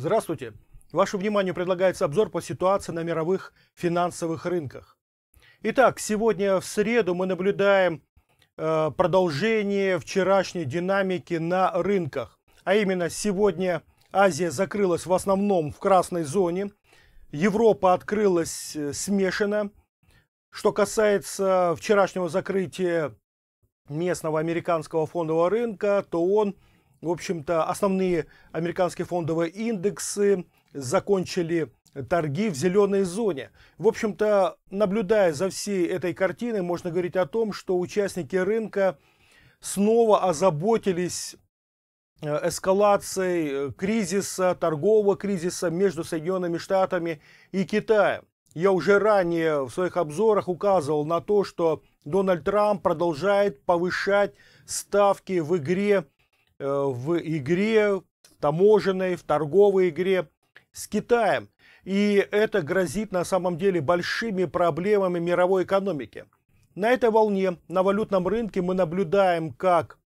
Здравствуйте! Вашему вниманию предлагается обзор по ситуации на мировых финансовых рынках. Итак, сегодня в среду мы наблюдаем э, продолжение вчерашней динамики на рынках. А именно, сегодня Азия закрылась в основном в красной зоне, Европа открылась э, смешанно. Что касается вчерашнего закрытия местного американского фондового рынка, то он в общем-то, основные американские фондовые индексы закончили торги в зеленой зоне. В общем-то, наблюдая за всей этой картиной, можно говорить о том, что участники рынка снова озаботились э, эскалацией э, кризиса, торгового кризиса между Соединенными Штатами и Китаем. Я уже ранее в своих обзорах указывал на то, что Дональд Трамп продолжает повышать ставки в игре Э, в игре, в таможенной, в торговой игре с Китаем. И это грозит на самом деле большими проблемами мировой экономики. На этой волне, на валютном рынке мы наблюдаем, как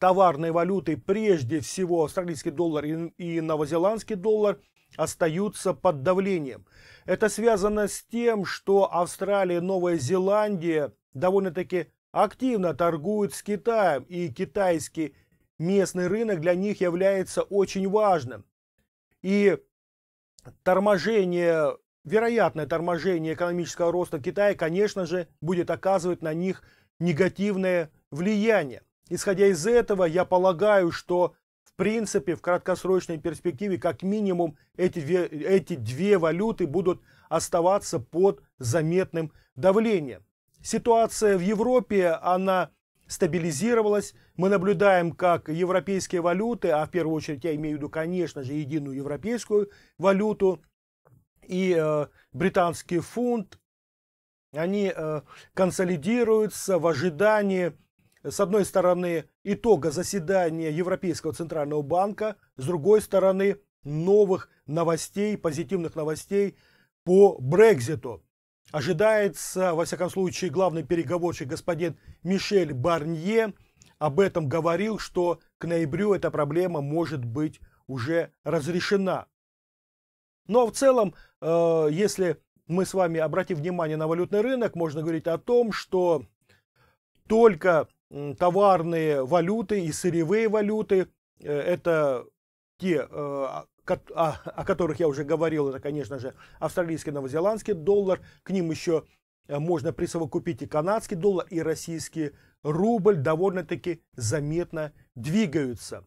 товарные валюты, прежде всего австралийский доллар и новозеландский доллар, остаются под давлением. Это связано с тем, что Австралия и Новая Зеландия довольно-таки активно торгуют с Китаем, и китайский местный рынок для них является очень важным. И торможение, вероятное торможение экономического роста Китая, конечно же, будет оказывать на них негативное влияние. Исходя из этого, я полагаю, что в принципе в краткосрочной перспективе как минимум эти две, эти две валюты будут оставаться под заметным давлением. Ситуация в Европе, она стабилизировалась. Мы наблюдаем, как европейские валюты, а в первую очередь я имею в виду, конечно же, единую европейскую валюту и э, британский фунт, они э, консолидируются в ожидании, с одной стороны, итога заседания Европейского центрального банка, с другой стороны, новых новостей, позитивных новостей по Брекзиту. Ожидается, во всяком случае, главный переговорщик господин Мишель Барнье об этом говорил, что к ноябрю эта проблема может быть уже разрешена. Но в целом, э, если мы с вами обратим внимание на валютный рынок, можно говорить о том, что только товарные валюты и сырьевые валюты э, – это те э, а, о, которых я уже говорил, это, конечно же, австралийский, новозеландский доллар. К ним еще э, можно присовокупить и канадский доллар, и российский рубль довольно-таки заметно двигаются.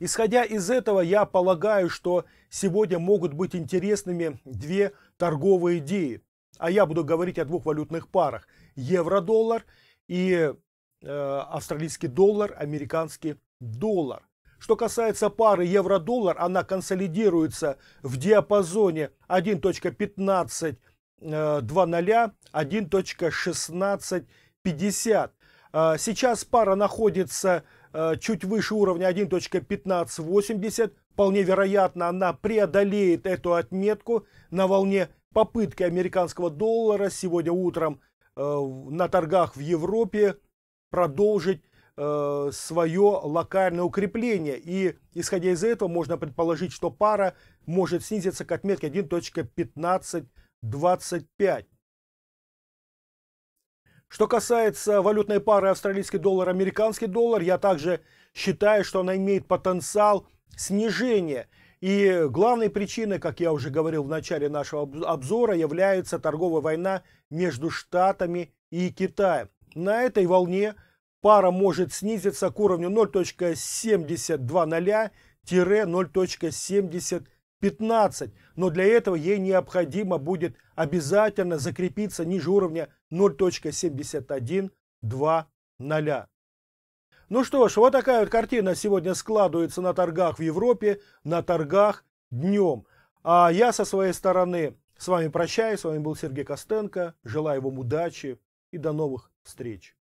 Исходя из этого, я полагаю, что сегодня могут быть интересными две торговые идеи. А я буду говорить о двух валютных парах. Евро-доллар и э, австралийский доллар, американский доллар. Что касается пары евро-доллар, она консолидируется в диапазоне 1.1520, 1.1650. Э, э, сейчас пара находится э, чуть выше уровня 1.1580. Вполне вероятно, она преодолеет эту отметку на волне попытки американского доллара сегодня утром на торгах в Европе продолжить Э, свое локальное укрепление. И исходя из этого можно предположить, что пара может снизиться к отметке 1.1525. Что касается валютной пары австралийский доллар-американский доллар, я также считаю, что она имеет потенциал снижения. И главной причиной, как я уже говорил в начале нашего обзора, является торговая война между Штатами и Китаем. На этой волне пара может снизиться к уровню 0.7200-0.7015, но для этого ей необходимо будет обязательно закрепиться ниже уровня 0.7120. Ну что ж, вот такая вот картина сегодня складывается на торгах в Европе, на торгах днем. А я со своей стороны с вами прощаюсь, с вами был Сергей Костенко, желаю вам удачи и до новых встреч.